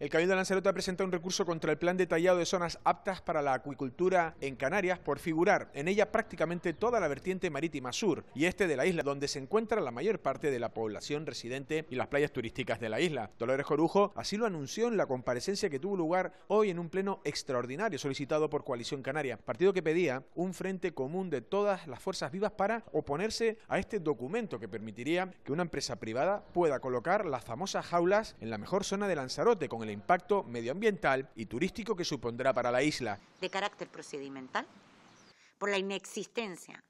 El Cabildo de Lanzarote ha presentado un recurso contra el plan detallado de zonas aptas para la acuicultura en Canarias por figurar en ella prácticamente toda la vertiente marítima sur y este de la isla, donde se encuentra la mayor parte de la población residente y las playas turísticas de la isla. Dolores Corujo así lo anunció en la comparecencia que tuvo lugar hoy en un pleno extraordinario solicitado por Coalición Canaria, partido que pedía un frente común de todas las fuerzas vivas para oponerse a este documento que permitiría que una empresa privada pueda colocar las famosas jaulas en la mejor zona de Lanzarote con impacto medioambiental y turístico que supondrá para la isla. De carácter procedimental, por la inexistencia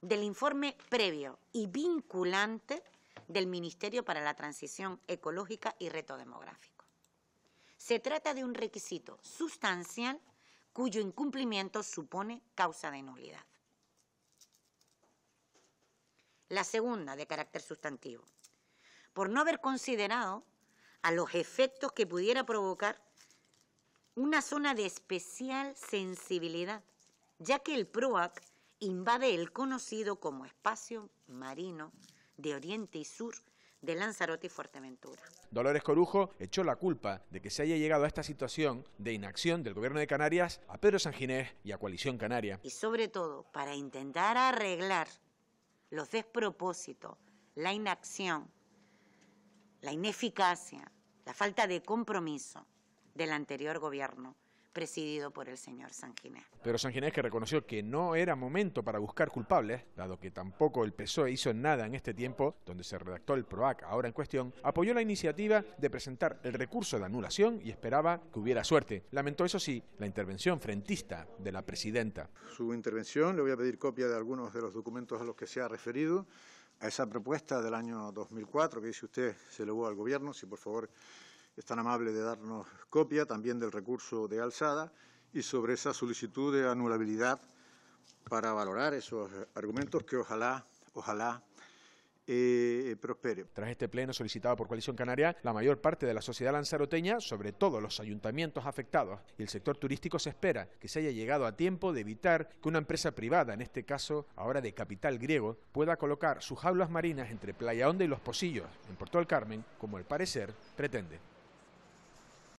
del informe previo y vinculante del Ministerio para la Transición Ecológica y Reto Demográfico. Se trata de un requisito sustancial cuyo incumplimiento supone causa de nulidad. La segunda, de carácter sustantivo, por no haber considerado a los efectos que pudiera provocar una zona de especial sensibilidad, ya que el PROAC invade el conocido como espacio marino de Oriente y Sur de Lanzarote y Fuerteventura. Dolores Corujo echó la culpa de que se haya llegado a esta situación de inacción del Gobierno de Canarias a Pedro Sanginés y a Coalición Canaria. Y sobre todo, para intentar arreglar los despropósitos, la inacción la ineficacia, la falta de compromiso del anterior gobierno presidido por el señor Sanginés. Pero Sanginés que reconoció que no era momento para buscar culpables, dado que tampoco el PSOE hizo nada en este tiempo, donde se redactó el PROAC ahora en cuestión, apoyó la iniciativa de presentar el recurso de anulación y esperaba que hubiera suerte. Lamentó, eso sí, la intervención frentista de la presidenta. Su intervención, le voy a pedir copia de algunos de los documentos a los que se ha referido, a esa propuesta del año 2004 que dice usted se elevó al Gobierno, si por favor es tan amable de darnos copia también del recurso de alzada y sobre esa solicitud de anulabilidad para valorar esos argumentos que ojalá, ojalá eh, Tras este pleno solicitado por Coalición Canaria, la mayor parte de la sociedad lanzaroteña, sobre todo los ayuntamientos afectados y el sector turístico, se espera que se haya llegado a tiempo de evitar que una empresa privada, en este caso ahora de capital griego, pueda colocar sus jaulas marinas entre Playa Honda y Los Posillos, en Puerto del Carmen, como el parecer pretende.